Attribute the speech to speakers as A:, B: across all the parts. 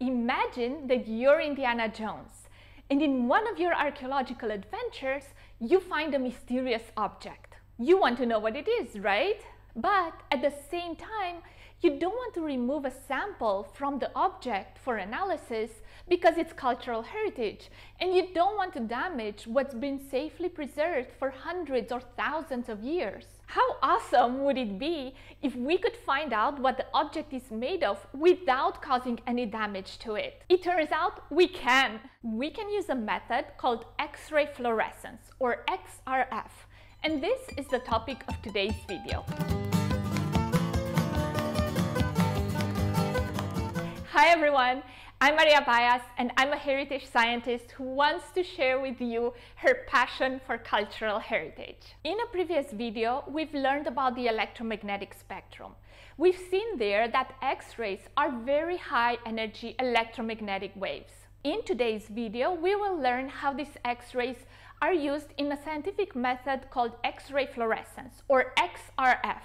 A: Imagine that you're Indiana Jones and in one of your archaeological adventures, you find a mysterious object. You want to know what it is, right? But at the same time, you don't want to remove a sample from the object for analysis because it's cultural heritage, and you don't want to damage what's been safely preserved for hundreds or thousands of years. How awesome would it be if we could find out what the object is made of without causing any damage to it? It turns out we can. We can use a method called X-ray fluorescence or XRF, and this is the topic of today's video. Hi everyone, I'm Maria Bias and I'm a heritage scientist who wants to share with you her passion for cultural heritage. In a previous video, we've learned about the electromagnetic spectrum. We've seen there that X-rays are very high energy electromagnetic waves. In today's video, we will learn how these X-rays are used in a scientific method called X-ray fluorescence or XRF.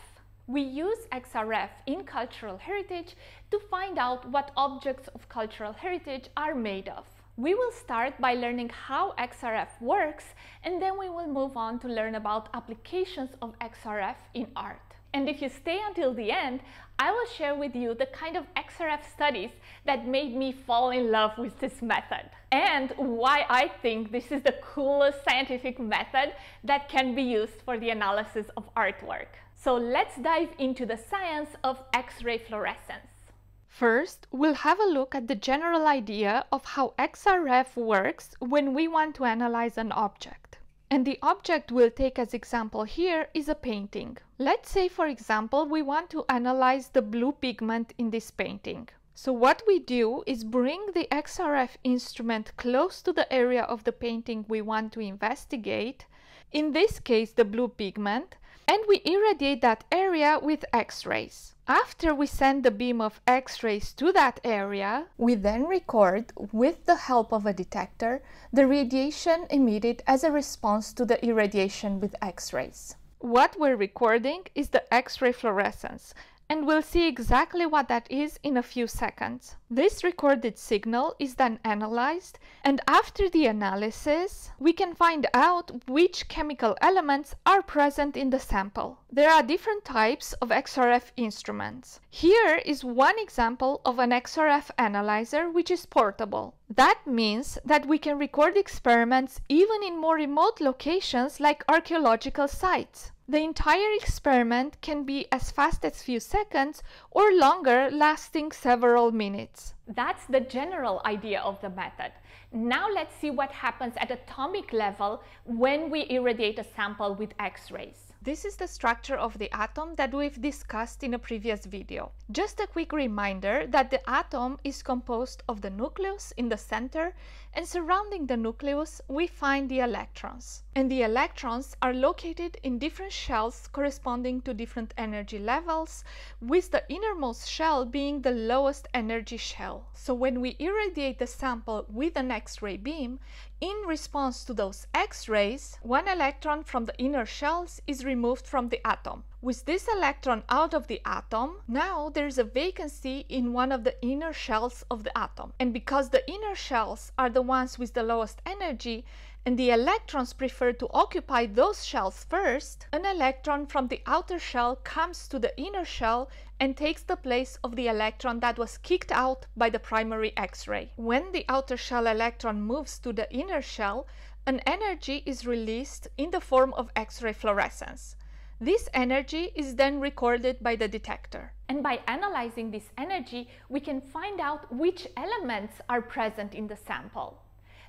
A: We use XRF in cultural heritage to find out what objects of cultural heritage are made of. We will start by learning how XRF works and then we will move on to learn about applications of XRF in art. And if you stay until the end, I will share with you the kind of XRF studies that made me fall in love with this method and why I think this is the coolest scientific method that can be used for the analysis of artwork. So let's dive into the science of X-ray fluorescence. First, we'll have a look at the general idea of how XRF works when we want to analyze an object. And the object we'll take as example here is a painting. Let's say, for example, we want to analyze the blue pigment in this painting. So what we do is bring the XRF instrument close to the area of the painting we want to investigate, in this case the blue pigment, and we irradiate that area with X-rays. After we send the beam of X-rays to that area, we then record, with the help of a detector, the radiation emitted as a response to the irradiation with X-rays. What we're recording is the X-ray fluorescence, and we'll see exactly what that is in a few seconds. This recorded signal is then analyzed and after the analysis we can find out which chemical elements are present in the sample. There are different types of XRF instruments. Here is one example of an XRF analyzer which is portable. That means that we can record experiments even in more remote locations like archaeological sites. The entire experiment can be as fast as few seconds or longer, lasting several minutes. That's the general idea of the method. Now let's see what happens at atomic level when we irradiate a sample with X-rays. This is the structure of the atom that we've discussed in a previous video. Just a quick reminder that the atom is composed of the nucleus in the center and surrounding the nucleus we find the electrons. And the electrons are located in different shells corresponding to different energy levels, with the innermost shell being the lowest energy shell. So when we irradiate the sample with an X-ray beam, in response to those X-rays, one electron from the inner shells is removed from the atom. With this electron out of the atom, now there is a vacancy in one of the inner shells of the atom. And because the inner shells are the ones with the lowest energy, and the electrons prefer to occupy those shells first, an electron from the outer shell comes to the inner shell and takes the place of the electron that was kicked out by the primary X-ray. When the outer shell electron moves to the inner shell, an energy is released in the form of X-ray fluorescence. This energy is then recorded by the detector. And by analyzing this energy, we can find out which elements are present in the sample.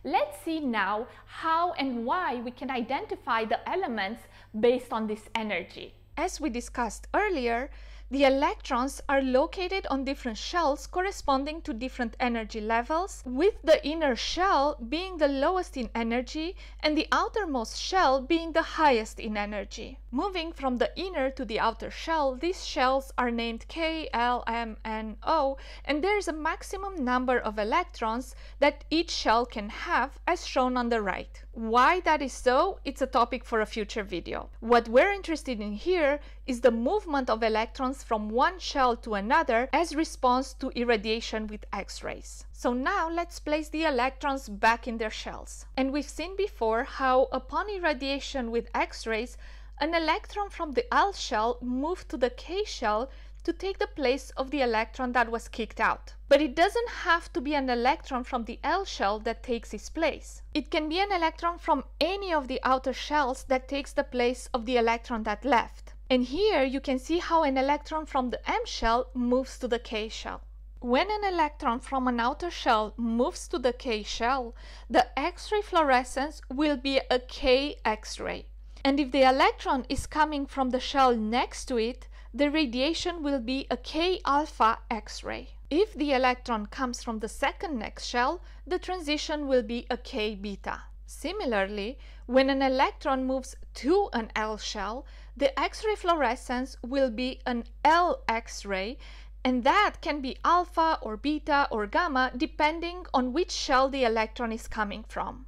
A: Let's see now how and why we can identify the elements based on this energy. As we discussed earlier, the electrons are located on different shells corresponding to different energy levels, with the inner shell being the lowest in energy and the outermost shell being the highest in energy. Moving from the inner to the outer shell, these shells are named K, L, M, N, O, and there is a maximum number of electrons that each shell can have as shown on the right. Why that is so, it's a topic for a future video. What we're interested in here is the movement of electrons from one shell to another as response to irradiation with X-rays. So now let's place the electrons back in their shells. And we've seen before how upon irradiation with X-rays, an electron from the L shell moved to the K shell to take the place of the electron that was kicked out. But it doesn't have to be an electron from the L shell that takes its place. It can be an electron from any of the outer shells that takes the place of the electron that left. And here you can see how an electron from the M shell moves to the K shell. When an electron from an outer shell moves to the K shell, the X-ray fluorescence will be a K X-ray. And if the electron is coming from the shell next to it, the radiation will be a K-alpha X-ray. If the electron comes from the second next shell, the transition will be a K-beta. Similarly, when an electron moves to an L shell, the X-ray fluorescence will be an L X-ray and that can be alpha or beta or gamma depending on which shell the electron is coming from.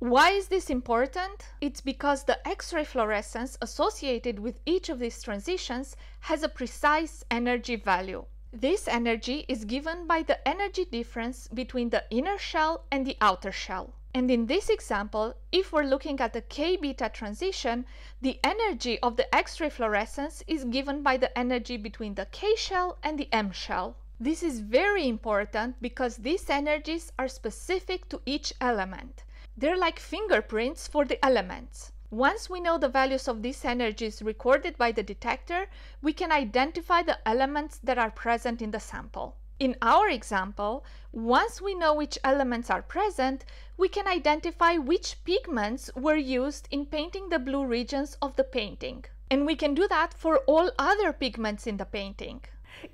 A: Why is this important? It's because the X-ray fluorescence associated with each of these transitions has a precise energy value. This energy is given by the energy difference between the inner shell and the outer shell. And in this example, if we're looking at the K K-beta transition, the energy of the X-ray fluorescence is given by the energy between the K-shell and the M-shell. This is very important because these energies are specific to each element. They're like fingerprints for the elements. Once we know the values of these energies recorded by the detector, we can identify the elements that are present in the sample. In our example, once we know which elements are present, we can identify which pigments were used in painting the blue regions of the painting. And we can do that for all other pigments in the painting.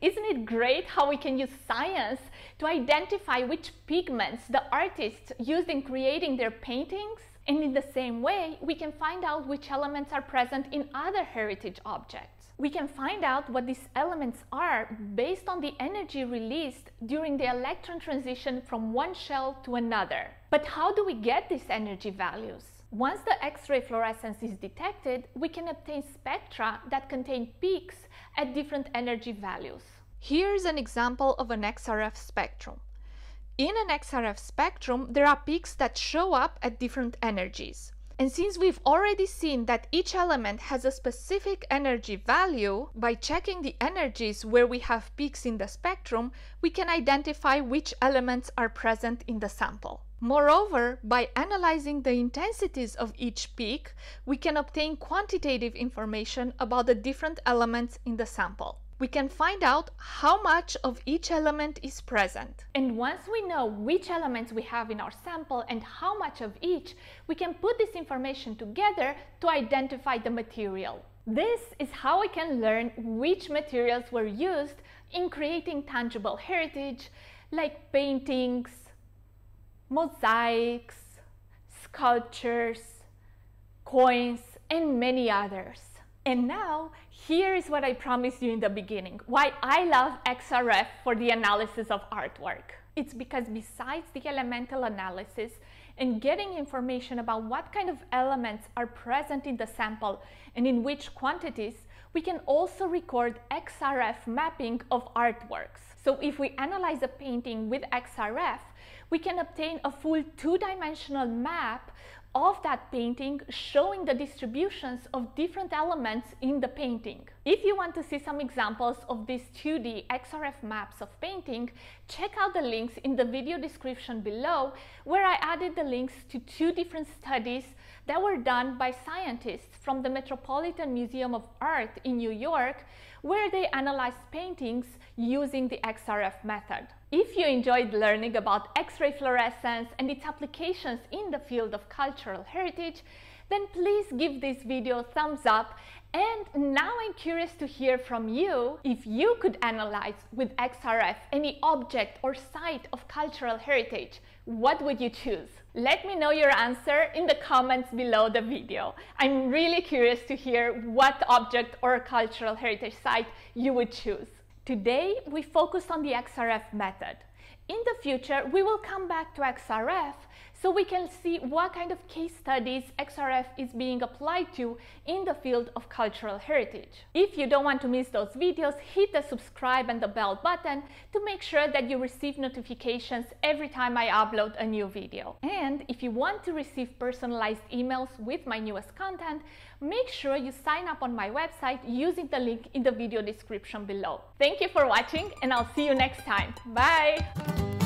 A: Isn't it great how we can use science to identify which pigments the artists used in creating their paintings? And in the same way, we can find out which elements are present in other heritage objects. We can find out what these elements are based on the energy released during the electron transition from one shell to another. But how do we get these energy values? Once the X-ray fluorescence is detected, we can obtain spectra that contain peaks at different energy values. Here's an example of an XRF spectrum. In an XRF spectrum, there are peaks that show up at different energies. And since we've already seen that each element has a specific energy value, by checking the energies where we have peaks in the spectrum, we can identify which elements are present in the sample. Moreover, by analyzing the intensities of each peak, we can obtain quantitative information about the different elements in the sample. We can find out how much of each element is present. And once we know which elements we have in our sample and how much of each, we can put this information together to identify the material. This is how we can learn which materials were used in creating tangible heritage, like paintings, mosaics, sculptures, coins, and many others. And now, here is what I promised you in the beginning, why I love XRF for the analysis of artwork. It's because besides the elemental analysis and getting information about what kind of elements are present in the sample and in which quantities, we can also record XRF mapping of artworks. So if we analyze a painting with XRF, we can obtain a full two-dimensional map of that painting showing the distributions of different elements in the painting. If you want to see some examples of these 2D XRF maps of painting, check out the links in the video description below where I added the links to two different studies that were done by scientists from the Metropolitan Museum of Art in New York where they analyzed paintings using the XRF method. If you enjoyed learning about X-ray fluorescence and its applications in the field of cultural heritage, then please give this video a thumbs up and now I'm curious to hear from you if you could analyze with XRF any object or site of cultural heritage, what would you choose? Let me know your answer in the comments below the video. I'm really curious to hear what object or cultural heritage site you would choose. Today, we focused on the XRF method. In the future, we will come back to XRF so we can see what kind of case studies XRF is being applied to in the field of cultural heritage. If you don't want to miss those videos, hit the subscribe and the bell button to make sure that you receive notifications every time I upload a new video. And if you want to receive personalized emails with my newest content, make sure you sign up on my website using the link in the video description below. Thank you for watching and I'll see you next time. Bye!